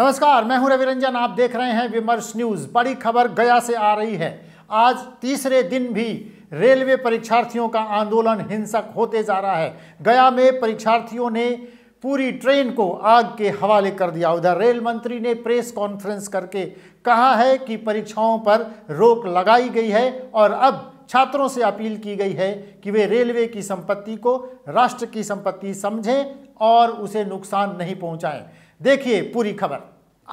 नमस्कार मैं हूं रविरंजन आप देख रहे हैं विमर्श न्यूज बड़ी खबर गया से आ रही है आज तीसरे दिन भी रेलवे परीक्षार्थियों का आंदोलन हिंसक होते जा रहा है गया में परीक्षार्थियों ने पूरी ट्रेन को आग के हवाले कर दिया उधर रेल मंत्री ने प्रेस कॉन्फ्रेंस करके कहा है कि परीक्षाओं पर रोक लगाई गई है और अब छात्रों से अपील की गई है कि वे रेलवे की संपत्ति को राष्ट्र की संपत्ति समझें और उसे नुकसान नहीं पहुंचाएं देखिए पूरी खबर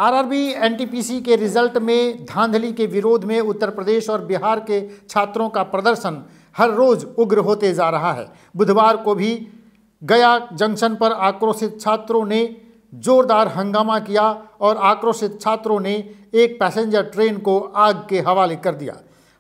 आरआरबी एनटीपीसी के रिजल्ट में धांधली के विरोध में उत्तर प्रदेश और बिहार के छात्रों का प्रदर्शन हर रोज उग्र होते जा रहा है बुधवार को भी गया जंक्शन पर आक्रोशित छात्रों ने जोरदार हंगामा किया और आक्रोशित छात्रों ने एक पैसेंजर ट्रेन को आग के हवाले कर दिया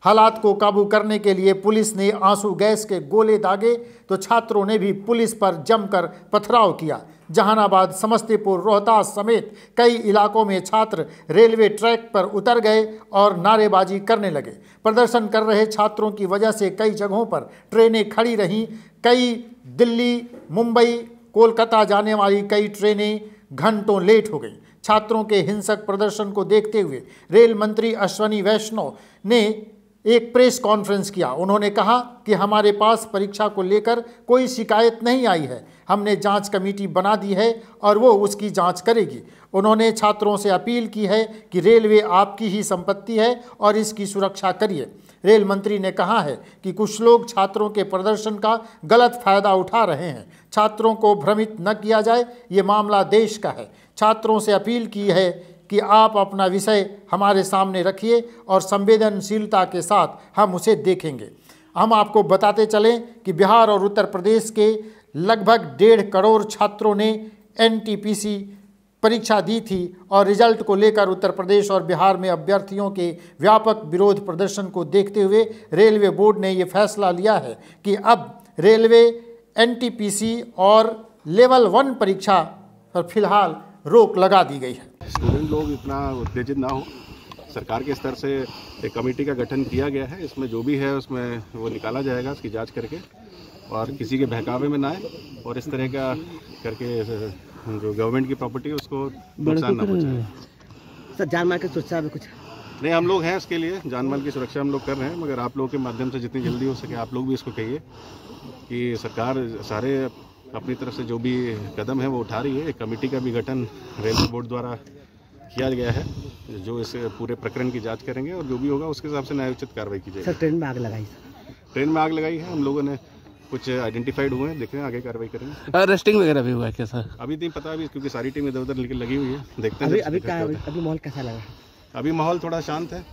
हालात को काबू करने के लिए पुलिस ने आंसू गैस के गोले दागे तो छात्रों ने भी पुलिस पर जमकर पथराव किया जहानाबाद समस्तीपुर रोहतास समेत कई इलाकों में छात्र रेलवे ट्रैक पर उतर गए और नारेबाजी करने लगे प्रदर्शन कर रहे छात्रों की वजह से कई जगहों पर ट्रेनें खड़ी रहीं कई दिल्ली मुंबई कोलकाता जाने वाली कई ट्रेनें घंटों लेट हो गईं छात्रों के हिंसक प्रदर्शन को देखते हुए रेल मंत्री अश्वनी वैष्णव ने एक प्रेस कॉन्फ्रेंस किया उन्होंने कहा कि हमारे पास परीक्षा को लेकर कोई शिकायत नहीं आई है हमने जांच कमेटी बना दी है और वो उसकी जांच करेगी उन्होंने छात्रों से अपील की है कि रेलवे आपकी ही संपत्ति है और इसकी सुरक्षा करिए रेल मंत्री ने कहा है कि कुछ लोग छात्रों के प्रदर्शन का गलत फ़ायदा उठा रहे हैं छात्रों को भ्रमित न किया जाए ये मामला देश का है छात्रों से अपील की है कि आप अपना विषय हमारे सामने रखिए और संवेदनशीलता के साथ हम उसे देखेंगे हम आपको बताते चलें कि बिहार और उत्तर प्रदेश के लगभग डेढ़ करोड़ छात्रों ने एनटीपीसी परीक्षा दी थी और रिजल्ट को लेकर उत्तर प्रदेश और बिहार में अभ्यर्थियों के व्यापक विरोध प्रदर्शन को देखते हुए रेलवे बोर्ड ने ये फैसला लिया है कि अब रेलवे एनटीपीसी और लेवल वन परीक्षा पर फिलहाल रोक लगा दी गई है स्टूडेंट लोग इतना उत्तेजित ना हो सरकार के स्तर से एक कमेटी का गठन किया गया है इसमें जो भी है उसमें वो निकाला जाएगा उसकी जांच करके और किसी के बहकावे में ना आए और इस तरह का करके जो गवर्नमेंट की प्रॉपर्टी है उसको नुकसान ना पहुँचाए सर जान माल की सुरक्षा भी कुछ नहीं हम लोग हैं इसके लिए जान माल की सुरक्षा हम लोग कर रहे हैं मगर आप लोगों के माध्यम से जितनी जल्दी हो सके आप लोग भी इसको कहिए कि सरकार सारे अपनी तरफ से जो भी कदम है वो उठा रही है एक कमेटी का भी गठन रेलवे बोर्ड द्वारा किया गया है जो इस पूरे प्रकरण की जांच करेंगे और जो भी होगा उसके हिसाब से न्यायोचित कार्रवाई की जाएगी सर ट्रेन में आग लगाई ट्रेन में आग लगाई है हम लोगों ने कुछ आइडेंटिफाइड हुए हैं देख रहे हैं आगे कार्रवाई करेंगे अरेस्टिंग वगैरह भी हुआ है क्या सर अभी नहीं पता अभी क्योंकि सारी टीम इधर उधर लगी हुई है देखते हैं अभी अभी माहौल कैसा लगा अभी माहौल थोड़ा शांत है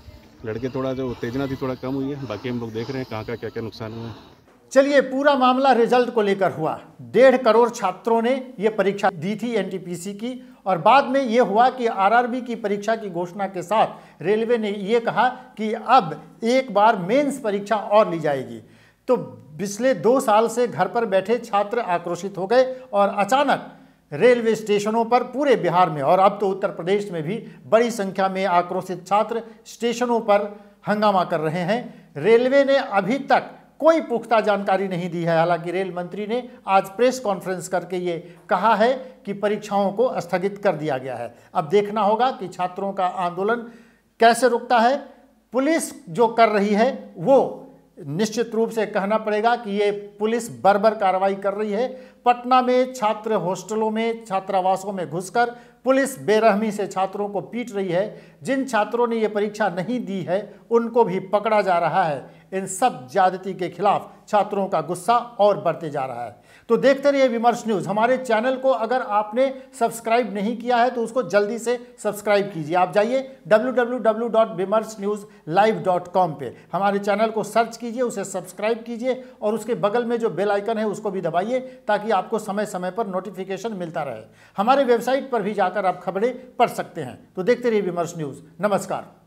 लड़के थोड़ा जो उत्तेजना थी थोड़ा कम हुई है बाकी हम लोग देख रहे हैं कहाँ का क्या क्या नुकसान हुआ है चलिए पूरा मामला रिजल्ट को लेकर हुआ डेढ़ करोड़ छात्रों ने ये परीक्षा दी थी एनटीपीसी की और बाद में ये हुआ कि आरआरबी की परीक्षा की घोषणा के साथ रेलवे ने ये कहा कि अब एक बार मेंस परीक्षा और ली जाएगी तो पिछले दो साल से घर पर बैठे छात्र आक्रोशित हो गए और अचानक रेलवे स्टेशनों पर पूरे बिहार में और अब तो उत्तर प्रदेश में भी बड़ी संख्या में आक्रोशित छात्र स्टेशनों पर हंगामा कर रहे हैं रेलवे ने अभी तक कोई पुख्ता जानकारी नहीं दी है हालांकि रेल मंत्री ने आज प्रेस कॉन्फ्रेंस करके ये कहा है कि परीक्षाओं को स्थगित कर दिया गया है अब देखना होगा कि छात्रों का आंदोलन कैसे रुकता है पुलिस जो कर रही है वो निश्चित रूप से कहना पड़ेगा कि ये पुलिस बरबर कार्रवाई कर रही है पटना में छात्र हॉस्टलों में छात्रावासों में घुसकर पुलिस बेरहमी से छात्रों को पीट रही है जिन छात्रों ने ये परीक्षा नहीं दी है उनको भी पकड़ा जा रहा है इन सब ज्यादती के खिलाफ छात्रों का गुस्सा और बढ़ते जा रहा है तो देखते रहिए विमर्श न्यूज़ हमारे चैनल को अगर आपने सब्सक्राइब नहीं किया है तो उसको जल्दी से सब्सक्राइब कीजिए आप जाइए www.vimarshnews.live.com पे हमारे चैनल को सर्च कीजिए उसे सब्सक्राइब कीजिए और उसके बगल में जो बेल आइकन है उसको भी दबाइए ताकि आपको समय समय पर नोटिफिकेशन मिलता रहे हमारे वेबसाइट पर भी जाकर आप खबरें पढ़ सकते हैं तो देखते रहिए विमर्श न्यूज़ नमस्कार